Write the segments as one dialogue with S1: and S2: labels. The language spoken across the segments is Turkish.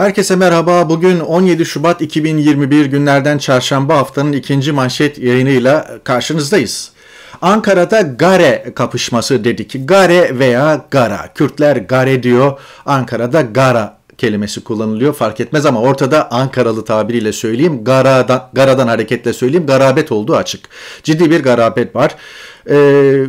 S1: Herkese merhaba. Bugün 17 Şubat 2021 günlerden çarşamba haftanın ikinci manşet yayınıyla karşınızdayız. Ankara'da Gare kapışması dedik. Gare veya Gara. Kürtler Gare diyor. Ankara'da Gara kelimesi kullanılıyor fark etmez ama ortada Ankaralı tabiriyle söyleyeyim garadan, garadan hareketle söyleyeyim garabet olduğu açık. Ciddi bir garabet var. Ee,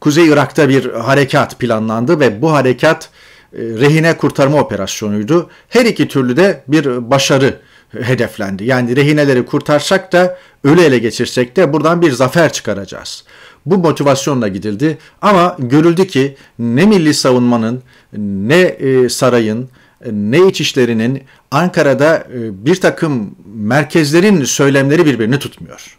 S1: Kuzey Irak'ta bir harekat planlandı ve bu harekat e, rehine kurtarma operasyonuydu. Her iki türlü de bir başarı hedeflendi. Yani rehineleri kurtarsak da ölü ele geçirsek de buradan bir zafer çıkaracağız. Bu motivasyonla gidildi ama görüldü ki ne milli savunmanın ne e, sarayın ne içişlerinin Ankara'da e, bir takım merkezlerin söylemleri birbirini tutmuyor.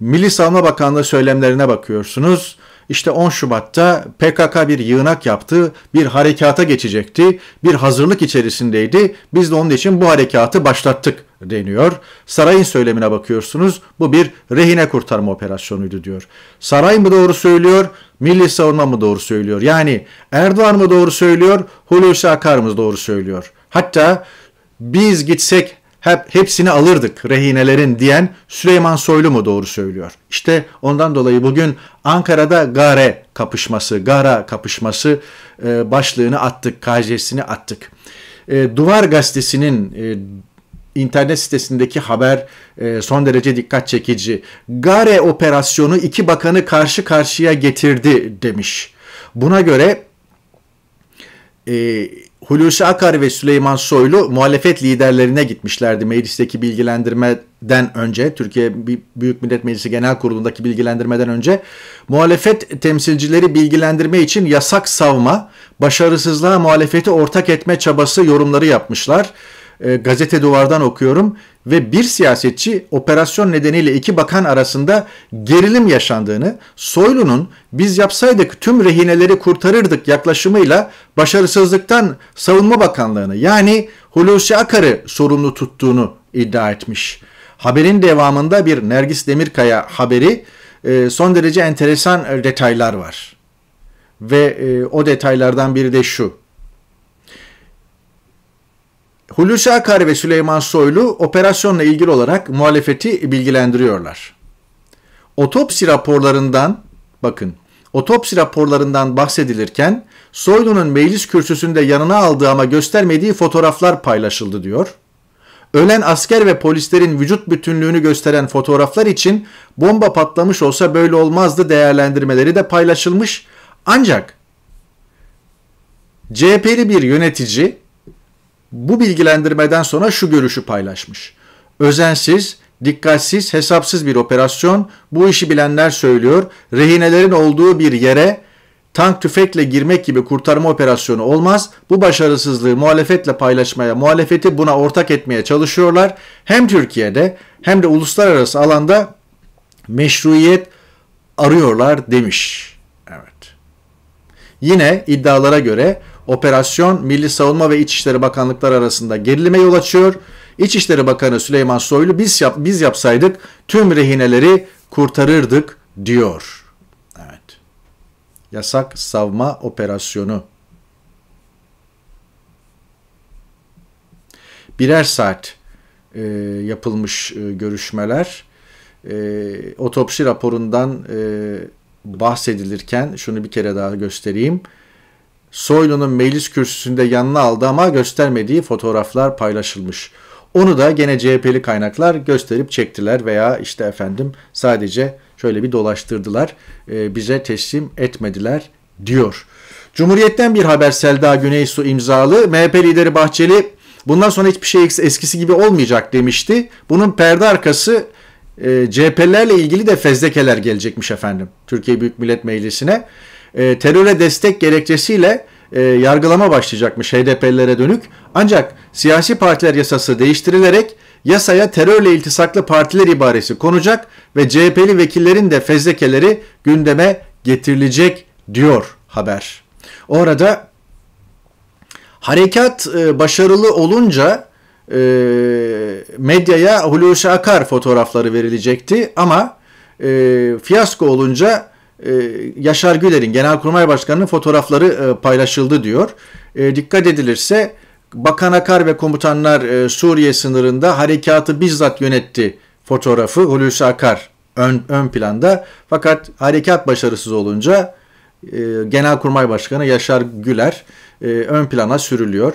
S1: Milli Savunma Bakanlığı söylemlerine bakıyorsunuz. İşte 10 Şubat'ta PKK bir yığınak yaptı, bir harekata geçecekti, bir hazırlık içerisindeydi. Biz de onun için bu harekatı başlattık deniyor. Sarayın söylemine bakıyorsunuz. Bu bir rehine kurtarma operasyonuydu diyor. Saray mı doğru söylüyor? Milli savunma mı doğru söylüyor? Yani Erdoğan mı doğru söylüyor? Hulusi Akar mı doğru söylüyor? Hatta biz gitsek hep hepsini alırdık rehinelerin diyen Süleyman Soylu mu doğru söylüyor? İşte ondan dolayı bugün Ankara'da gare kapışması, gara kapışması e, başlığını attık, kajesini attık. E, Duvar gazetesinin e, internet sitesindeki haber e, son derece dikkat çekici. Gare operasyonu iki bakanı karşı karşıya getirdi demiş. Buna göre e, Hulusi Akar ve Süleyman Soylu muhalefet liderlerine gitmişlerdi meclisteki bilgilendirmeden önce. Türkiye Büyük Millet Meclisi Genel Kurulu'ndaki bilgilendirmeden önce muhalefet temsilcileri bilgilendirme için yasak savma, başarısızlığa muhalefeti ortak etme çabası yorumları yapmışlar e, gazete duvardan okuyorum ve bir siyasetçi operasyon nedeniyle iki bakan arasında gerilim yaşandığını, Soylu'nun biz yapsaydık tüm rehineleri kurtarırdık yaklaşımıyla başarısızlıktan Savunma Bakanlığı'nı yani Hulusi Akar'ı sorumlu tuttuğunu iddia etmiş. Haberin devamında bir Nergis Demirkaya haberi e, son derece enteresan detaylar var. Ve e, o detaylardan biri de şu. Hulusi Akar ve Süleyman Soylu operasyonla ilgili olarak muhalefeti bilgilendiriyorlar. Otopsi raporlarından bakın otopsi raporlarından bahsedilirken Soylu'nun meclis kürsüsünde yanına aldığı ama göstermediği fotoğraflar paylaşıldı diyor. Ölen asker ve polislerin vücut bütünlüğünü gösteren fotoğraflar için bomba patlamış olsa böyle olmazdı değerlendirmeleri de paylaşılmış. Ancak CHP'li bir yönetici bu bilgilendirmeden sonra şu görüşü paylaşmış. Özensiz, dikkatsiz, hesapsız bir operasyon. Bu işi bilenler söylüyor. Rehinelerin olduğu bir yere tank tüfekle girmek gibi kurtarma operasyonu olmaz. Bu başarısızlığı muhalefetle paylaşmaya, muhalefeti buna ortak etmeye çalışıyorlar. Hem Türkiye'de hem de uluslararası alanda meşruiyet arıyorlar demiş. Evet. Yine iddialara göre operasyon Milli Savunma ve İçişleri Bakanlıkları arasında gerilime yol açıyor. İçişleri Bakanı Süleyman Soylu biz, yap, biz yapsaydık tüm rehineleri kurtarırdık diyor. Evet. Yasak savma operasyonu. Birer saat e, yapılmış e, görüşmeler. E, otopsi raporundan e, bahsedilirken şunu bir kere daha göstereyim. Soylu'nun meclis kürsüsünde yanına aldı ama göstermediği fotoğraflar paylaşılmış. Onu da gene CHP'li kaynaklar gösterip çektiler veya işte efendim sadece şöyle bir dolaştırdılar. E, bize teslim etmediler diyor. Cumhuriyet'ten bir haber Selda Güneysu imzalı. MHP lideri Bahçeli bundan sonra hiçbir şey eskisi gibi olmayacak demişti. Bunun perde arkası e, CHP'lerle ilgili de fezlekeler gelecekmiş efendim Türkiye Büyük Millet Meclisi'ne e, teröre destek gerekçesiyle e, yargılama başlayacakmış HDP'lilere dönük. Ancak siyasi partiler yasası değiştirilerek yasaya terörle iltisaklı partiler ibaresi konacak ve CHP'li vekillerin de fezlekeleri gündeme getirilecek diyor haber. Orada harekat e, başarılı olunca e, medyaya Hulusi Akar fotoğrafları verilecekti ama e, fiyasko olunca ee, Yaşar Güler'in Genelkurmay Başkanı'nın fotoğrafları e, paylaşıldı diyor. Ee, dikkat edilirse Bakan Akar ve komutanlar e, Suriye sınırında harekatı bizzat yönetti fotoğrafı Hulusi Akar ön, ön planda. Fakat harekat başarısız olunca e, Genelkurmay Başkanı Yaşar Güler ön plana sürülüyor.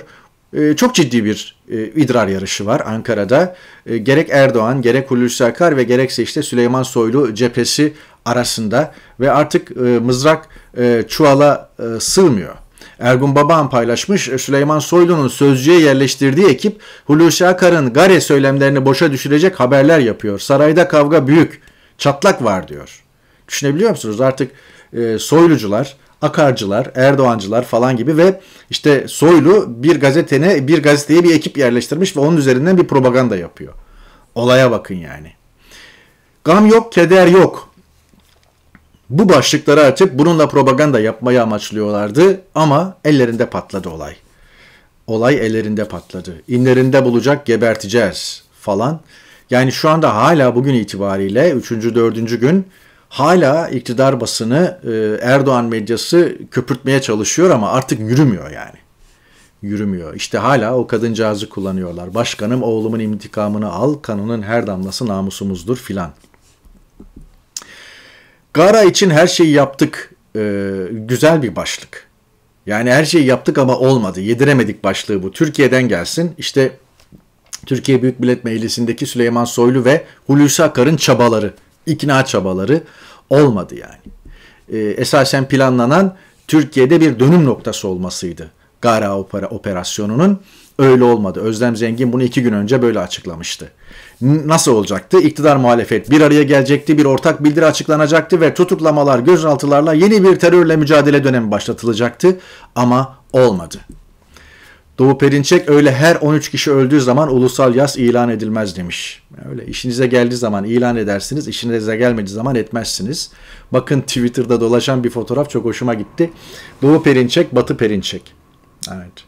S1: çok ciddi bir idrar yarışı var Ankara'da. gerek Erdoğan, gerek Hulusi Akar ve gerekse işte Süleyman Soylu cephesi arasında ve artık e, mızrak e, çuvala e, sığmıyor. Ergun Babaan paylaşmış e, Süleyman Soylu'nun sözcüye yerleştirdiği ekip Hulusi Akar'ın gare söylemlerini boşa düşürecek haberler yapıyor. Sarayda kavga büyük, çatlak var diyor. Düşünebiliyor musunuz? Artık e, Soylucular, Akarcılar, Erdoğancılar falan gibi ve işte Soylu bir gazetene, bir gazeteye bir ekip yerleştirmiş ve onun üzerinden bir propaganda yapıyor. Olaya bakın yani. Gam yok, keder yok. Bu başlıkları açıp bununla propaganda yapmayı amaçlıyorlardı ama ellerinde patladı olay. Olay ellerinde patladı. İnlerinde bulacak geberteceğiz falan. Yani şu anda hala bugün itibariyle 3. 4. gün hala iktidar basını e, Erdoğan medyası köpürtmeye çalışıyor ama artık yürümüyor yani. Yürümüyor. İşte hala o kadıncağızı kullanıyorlar. Başkanım oğlumun intikamını al, kanının her damlası namusumuzdur filan. Gara için her şeyi yaptık e, güzel bir başlık. Yani her şeyi yaptık ama olmadı. Yediremedik başlığı bu. Türkiye'den gelsin. İşte Türkiye Büyük Millet Meclisi'ndeki Süleyman Soylu ve Hulusi Akar'ın çabaları, ikna çabaları olmadı yani. E, esasen planlanan Türkiye'de bir dönüm noktası olmasıydı. Gara opera, operasyonunun öyle olmadı. Özlem Zengin bunu iki gün önce böyle açıklamıştı nasıl olacaktı? İktidar muhalefet bir araya gelecekti, bir ortak bildiri açıklanacaktı ve tutuklamalar, gözaltılarla yeni bir terörle mücadele dönemi başlatılacaktı ama olmadı. Doğu Perinçek öyle her 13 kişi öldüğü zaman ulusal yas ilan edilmez demiş. Öyle işinize geldiği zaman ilan edersiniz, işinize gelmediği zaman etmezsiniz. Bakın Twitter'da dolaşan bir fotoğraf çok hoşuma gitti. Doğu Perinçek, Batı Perinçek. Evet.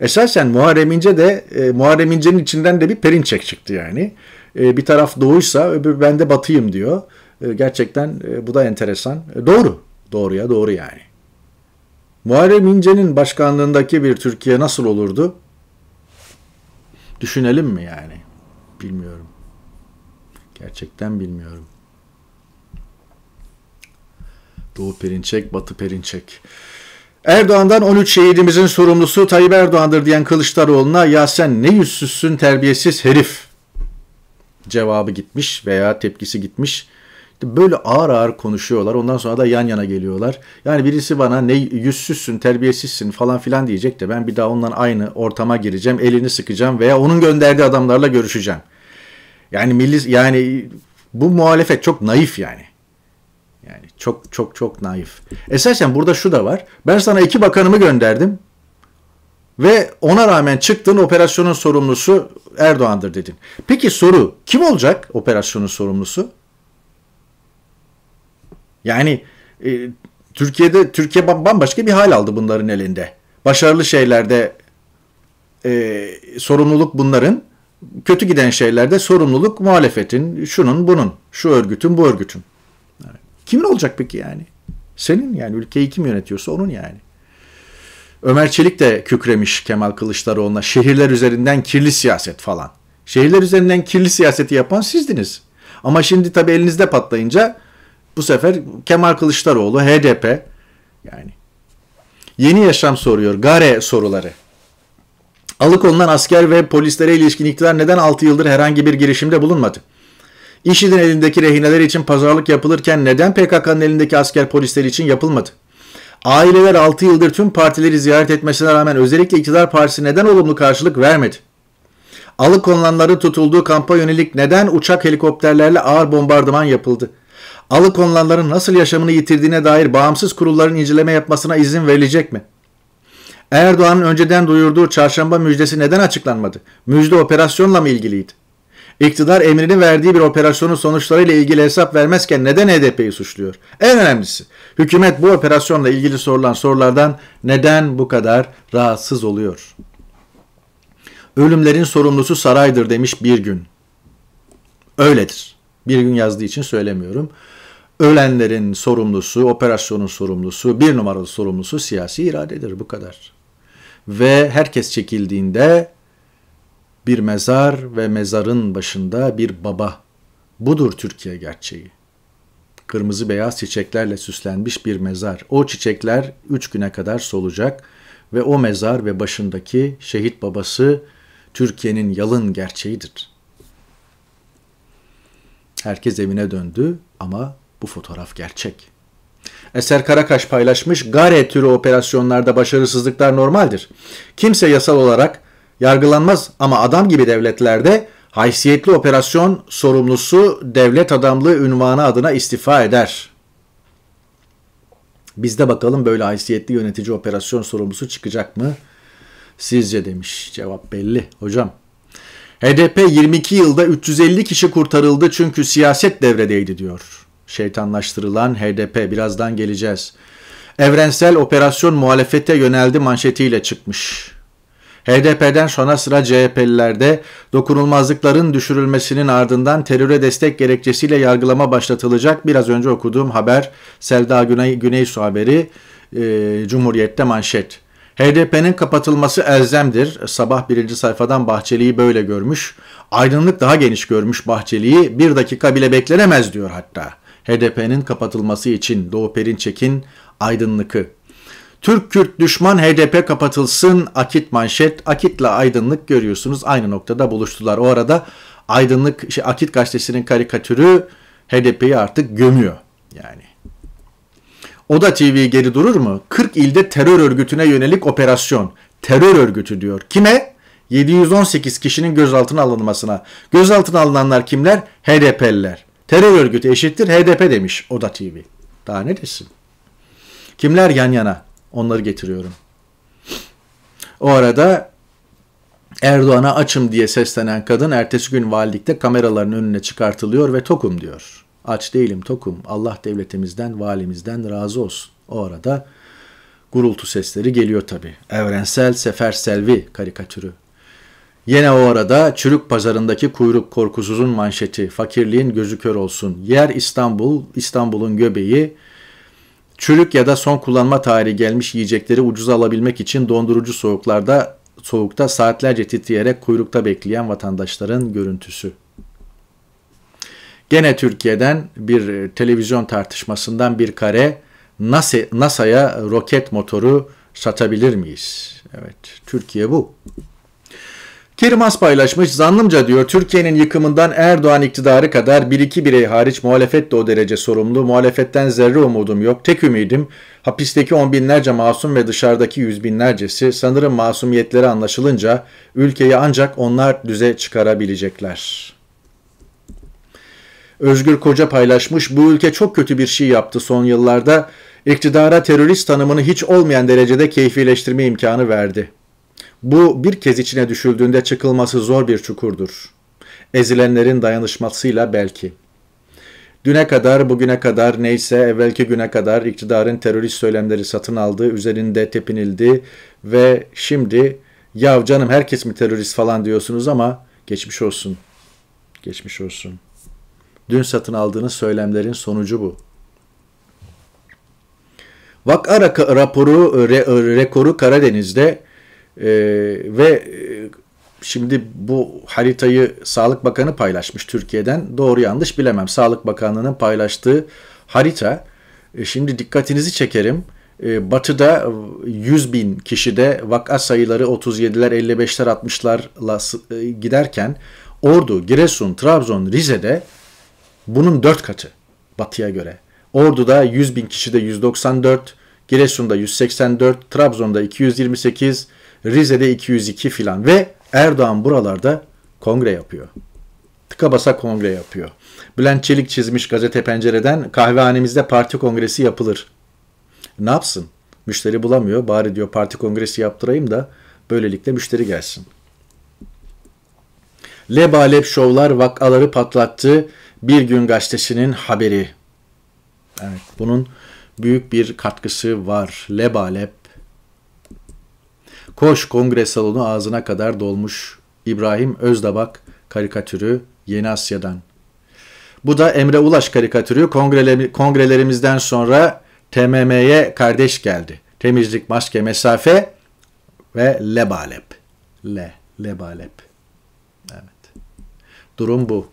S1: Esasen Muharrem İnce de e, Muharrem İnce'nin içinden de bir Perinçek çıktı yani. E, bir taraf doğuysa öbür ben de batıyım diyor. E, gerçekten e, bu da enteresan. E, doğru. Doğruya doğru yani. Muharrem İnce'nin başkanlığındaki bir Türkiye nasıl olurdu? Düşünelim mi yani? Bilmiyorum. Gerçekten bilmiyorum. Doğu Perinçek, Batı Perinçek. Erdoğan'dan 13 şehidimizin sorumlusu Tayyip Erdoğan'dır diyen Kılıçdaroğlu'na ya sen ne yüzsüzsün terbiyesiz herif cevabı gitmiş veya tepkisi gitmiş. Böyle ağır ağır konuşuyorlar. Ondan sonra da yan yana geliyorlar. Yani birisi bana ne yüzsüzsün, terbiyesizsin falan filan diyecek de ben bir daha ondan aynı ortama gireceğim, elini sıkacağım veya onun gönderdiği adamlarla görüşeceğim. Yani milli yani bu muhalefet çok naif yani. Çok çok çok naif. Esasen burada şu da var. Ben sana iki bakanımı gönderdim ve ona rağmen çıktın operasyonun sorumlusu Erdoğan'dır dedin. Peki soru kim olacak operasyonun sorumlusu? Yani e, Türkiye'de Türkiye bambaşka bir hal aldı bunların elinde. Başarılı şeylerde e, sorumluluk bunların, kötü giden şeylerde sorumluluk muhalefetin, şunun bunun, şu örgütün bu örgütün. Kimin olacak peki yani? Senin yani ülkeyi kim yönetiyorsa onun yani. Ömer Çelik de kükremiş Kemal Kılıçdaroğlu'na şehirler üzerinden kirli siyaset falan. Şehirler üzerinden kirli siyaseti yapan sizdiniz. Ama şimdi tabii elinizde patlayınca bu sefer Kemal Kılıçdaroğlu, HDP yani yeni yaşam soruyor. Gare soruları. Alıkonulan asker ve polislere ilişkin iktidar neden 6 yıldır herhangi bir girişimde bulunmadı? İŞİD'in elindeki rehineler için pazarlık yapılırken neden PKK'nın elindeki asker polisleri için yapılmadı? Aileler 6 yıldır tüm partileri ziyaret etmesine rağmen özellikle iktidar partisi neden olumlu karşılık vermedi? Alıkonulanların tutulduğu kampa yönelik neden uçak helikopterlerle ağır bombardıman yapıldı? Alıkonulanların nasıl yaşamını yitirdiğine dair bağımsız kurulların inceleme yapmasına izin verilecek mi? Erdoğan'ın önceden duyurduğu çarşamba müjdesi neden açıklanmadı? Müjde operasyonla mı ilgiliydi? İktidar emrini verdiği bir operasyonun sonuçlarıyla ilgili hesap vermezken neden HDP'yi suçluyor? En önemlisi hükümet bu operasyonla ilgili sorulan sorulardan neden bu kadar rahatsız oluyor? Ölümlerin sorumlusu saraydır demiş bir gün. Öyledir. Bir gün yazdığı için söylemiyorum. Ölenlerin sorumlusu, operasyonun sorumlusu, bir numaralı sorumlusu siyasi iradedir bu kadar. Ve herkes çekildiğinde bir mezar ve mezarın başında bir baba. Budur Türkiye gerçeği. Kırmızı beyaz çiçeklerle süslenmiş bir mezar. O çiçekler üç güne kadar solacak ve o mezar ve başındaki şehit babası Türkiye'nin yalın gerçeğidir. Herkes evine döndü ama bu fotoğraf gerçek. Eser Karakaş paylaşmış, Gare türü operasyonlarda başarısızlıklar normaldir. Kimse yasal olarak yargılanmaz ama adam gibi devletlerde haysiyetli operasyon sorumlusu devlet adamlığı ünvanı adına istifa eder. Bizde bakalım böyle haysiyetli yönetici operasyon sorumlusu çıkacak mı? Sizce demiş. Cevap belli hocam. HDP 22 yılda 350 kişi kurtarıldı çünkü siyaset devredeydi diyor. Şeytanlaştırılan HDP birazdan geleceğiz. Evrensel operasyon muhalefete yöneldi manşetiyle çıkmış. HDP'den sonra sıra CHP'lilerde dokunulmazlıkların düşürülmesinin ardından teröre destek gerekçesiyle yargılama başlatılacak. Biraz önce okuduğum haber Selda Güney, Güneysu haberi e, Cumhuriyet'te manşet. HDP'nin kapatılması elzemdir. Sabah birinci sayfadan Bahçeli'yi böyle görmüş. Aydınlık daha geniş görmüş Bahçeli'yi. Bir dakika bile beklenemez diyor hatta. HDP'nin kapatılması için Doğu Perinçek'in aydınlıkı Türk-Kürt düşman HDP kapatılsın Akit manşet. Akit'le Aydınlık görüyorsunuz aynı noktada buluştular. O arada Aydınlık işte Akit gazetesinin karikatürü HDP'yi artık gömüyor yani. Oda TV geri durur mu? 40 ilde terör örgütüne yönelik operasyon. Terör örgütü diyor. Kime? 718 kişinin gözaltına alınmasına. Gözaltına alınanlar kimler? HDP'liler. Terör örgütü eşittir HDP demiş Oda TV. Daha ne desin? Kimler yan yana? Onları getiriyorum. O arada Erdoğan'a açım diye seslenen kadın ertesi gün valilikte kameraların önüne çıkartılıyor ve tokum diyor. Aç değilim tokum. Allah devletimizden, valimizden razı olsun. O arada gurultu sesleri geliyor tabii. Evrensel Sefer Selvi karikatürü. Yine o arada çürük pazarındaki kuyruk korkusuzun manşeti, fakirliğin gözü kör olsun. Yer İstanbul, İstanbul'un göbeği, Çürük ya da son kullanma tarihi gelmiş yiyecekleri ucuza alabilmek için dondurucu soğuklarda soğukta saatlerce titreyerek kuyrukta bekleyen vatandaşların görüntüsü. Gene Türkiye'den bir e, televizyon tartışmasından bir kare NASA'ya roket motoru satabilir miyiz? Evet, Türkiye bu. Kerim As paylaşmış zannımca diyor Türkiye'nin yıkımından Erdoğan iktidarı kadar bir iki birey hariç muhalefet de o derece sorumlu. Muhalefetten zerre umudum yok. Tek ümidim hapisteki on binlerce masum ve dışarıdaki yüz binlercesi sanırım masumiyetleri anlaşılınca ülkeyi ancak onlar düze çıkarabilecekler.'' Özgür Koca paylaşmış. Bu ülke çok kötü bir şey yaptı son yıllarda. İktidara terörist tanımını hiç olmayan derecede keyfileştirme imkanı verdi. Bu bir kez içine düşüldüğünde çıkılması zor bir çukurdur. Ezilenlerin dayanışmasıyla belki. Düne kadar, bugüne kadar, neyse evvelki güne kadar iktidarın terörist söylemleri satın aldı, üzerinde tepinildi ve şimdi ya canım herkes mi terörist falan diyorsunuz ama geçmiş olsun. Geçmiş olsun. Dün satın aldığınız söylemlerin sonucu bu. Vaka raporu, re, rekoru Karadeniz'de ee, e, ve şimdi bu haritayı Sağlık Bakanı paylaşmış Türkiye'den. Doğru yanlış bilemem. Sağlık Bakanlığı'nın paylaştığı harita. E, şimdi dikkatinizi çekerim. E, batı'da 100 bin kişide vaka sayıları 37'ler, 55'ler, 60'larla giderken Ordu, Giresun, Trabzon, Rize'de bunun 4 katı batıya göre. Ordu'da 100 bin kişide 194, Giresun'da 184, Trabzon'da 228, Rize'de 202 filan ve Erdoğan buralarda kongre yapıyor. Tıka basa kongre yapıyor. Bülent Çelik çizmiş gazete pencereden kahvehanemizde parti kongresi yapılır. Ne yapsın? Müşteri bulamıyor. Bari diyor parti kongresi yaptırayım da böylelikle müşteri gelsin. Lebalep şovlar vakaları patlattı. Bir gün gazetesinin haberi. Evet, bunun büyük bir katkısı var. Lebalep Koş kongre salonu ağzına kadar dolmuş. İbrahim Özdabak karikatürü Yeni Asya'dan. Bu da Emre Ulaş karikatürü kongrelerimizden sonra TMM'ye kardeş geldi. Temizlik, maske, mesafe ve lebalep. Le, lebalep. Evet. Durum bu.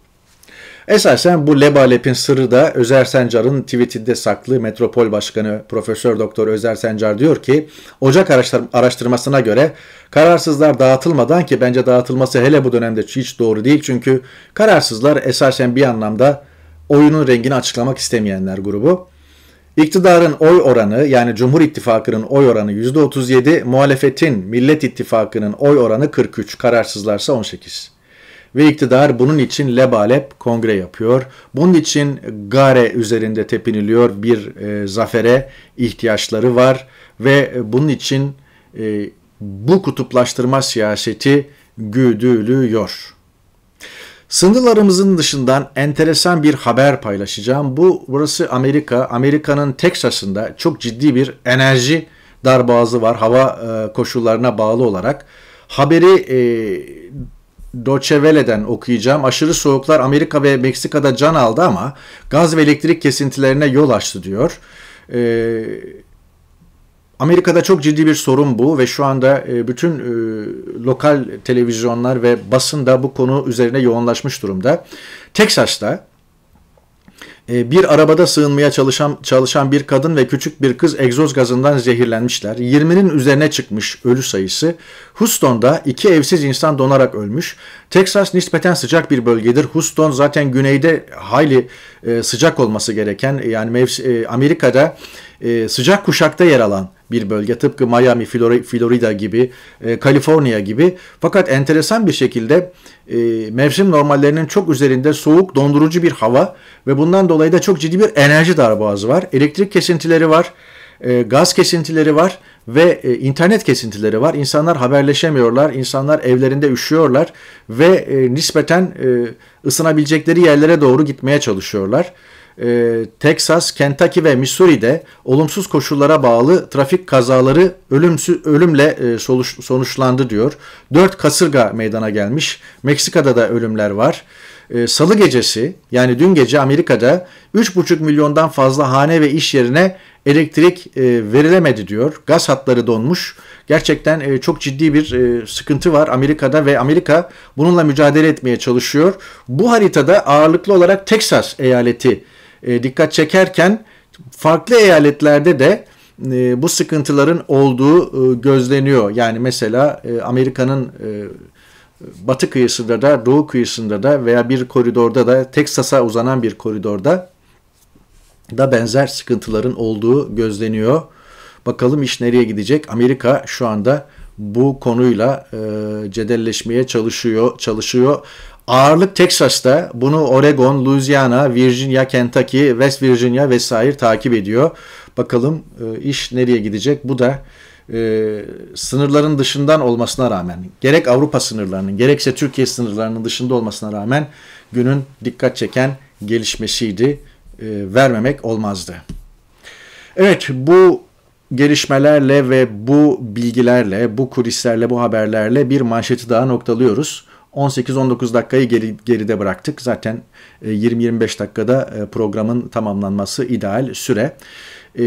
S1: Esasen bu lebalepin sırrı da Özer Sencar'ın tweetinde saklı Metropol Başkanı Profesör Doktor Özer Sencar diyor ki Ocak araştırmasına göre kararsızlar dağıtılmadan ki bence dağıtılması hele bu dönemde hiç doğru değil çünkü kararsızlar esasen bir anlamda oyunun rengini açıklamak istemeyenler grubu. İktidarın oy oranı yani Cumhur İttifakı'nın oy oranı %37, muhalefetin Millet İttifakı'nın oy oranı 43, kararsızlarsa 18. Ve iktidar bunun için lebalep kongre yapıyor. Bunun için Gare üzerinde tepiniliyor bir e, zafere ihtiyaçları var. Ve e, bunun için e, bu kutuplaştırma siyaseti güdülüyor. Sınırlarımızın dışından enteresan bir haber paylaşacağım. Bu burası Amerika. Amerika'nın Texas'ında çok ciddi bir enerji darboğazı var hava e, koşullarına bağlı olarak. Haberi e, Doçevele'den okuyacağım. Aşırı soğuklar Amerika ve Meksika'da can aldı ama gaz ve elektrik kesintilerine yol açtı diyor. E, Amerika'da çok ciddi bir sorun bu ve şu anda e, bütün e, lokal televizyonlar ve basın da bu konu üzerine yoğunlaşmış durumda. Teksas'ta ee, bir arabada sığınmaya çalışan, çalışan bir kadın ve küçük bir kız egzoz gazından zehirlenmişler. 20'nin üzerine çıkmış ölü sayısı. Houston'da iki evsiz insan donarak ölmüş. Texas nispeten sıcak bir bölgedir. Houston zaten güneyde hayli e, sıcak olması gereken yani e, Amerika'da e, sıcak kuşakta yer alan bir bölge. Tıpkı Miami, Florida gibi, e, Kaliforniya gibi. Fakat enteresan bir şekilde e, mevsim normallerinin çok üzerinde soğuk, dondurucu bir hava ve bundan dolayı da çok ciddi bir enerji darboğazı var. Elektrik kesintileri var, e, gaz kesintileri var ve e, internet kesintileri var. İnsanlar haberleşemiyorlar, insanlar evlerinde üşüyorlar ve e, nispeten e, ısınabilecekleri yerlere doğru gitmeye çalışıyorlar e, Texas, Kentucky ve Missouri'de olumsuz koşullara bağlı trafik kazaları ölümsü, ölümle e, sonuç, sonuçlandı diyor. 4 kasırga meydana gelmiş. Meksika'da da ölümler var. E, Salı gecesi yani dün gece Amerika'da 3,5 milyondan fazla hane ve iş yerine elektrik e, verilemedi diyor. Gaz hatları donmuş. Gerçekten e, çok ciddi bir e, sıkıntı var Amerika'da ve Amerika bununla mücadele etmeye çalışıyor. Bu haritada ağırlıklı olarak Texas eyaleti e, dikkat çekerken farklı eyaletlerde de e, bu sıkıntıların olduğu e, gözleniyor. Yani mesela Amerika'nın batı kıyısında da doğu kıyısında da veya bir koridorda da Teksas'a uzanan bir koridorda da benzer sıkıntıların olduğu gözleniyor. Bakalım iş nereye gidecek? Amerika şu anda bu konuyla e, cedelleşmeye çalışıyor çalışıyor. Ağırlık Texas'ta bunu Oregon, Louisiana, Virginia, Kentucky, West Virginia vesaire takip ediyor. Bakalım e, iş nereye gidecek? Bu da e, sınırların dışından olmasına rağmen gerek Avrupa sınırlarının gerekse Türkiye sınırlarının dışında olmasına rağmen günün dikkat çeken gelişmesiydi. E, vermemek olmazdı. Evet bu gelişmelerle ve bu bilgilerle, bu kulislerle, bu haberlerle bir manşeti daha noktalıyoruz. 18-19 dakikayı geri, geride bıraktık. Zaten 20-25 e, dakikada e, programın tamamlanması ideal süre. E,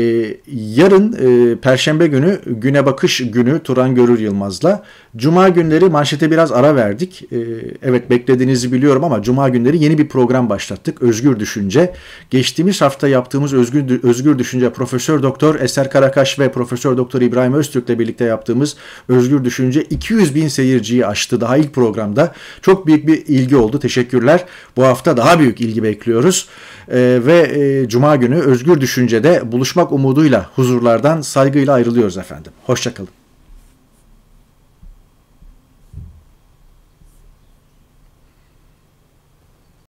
S1: yarın e, Perşembe günü Güne Bakış günü Turan Görür Yılmaz'la. Cuma günleri manşete biraz ara verdik. E, evet beklediğinizi biliyorum ama Cuma günleri yeni bir program başlattık. Özgür Düşünce. Geçtiğimiz hafta yaptığımız Özgür, Özgür Düşünce Profesör Doktor Eser Karakaş ve Profesör Doktor İbrahim Öztürk ile birlikte yaptığımız Özgür Düşünce 200 bin seyirciyi aştı daha ilk programda. Çok büyük bir ilgi oldu. Teşekkürler. Bu hafta daha büyük ilgi bekliyoruz. E, ve e, Cuma günü Özgür Düşünce'de buluşma buluşmak umuduyla huzurlardan saygıyla ayrılıyoruz efendim. Hoşçakalın.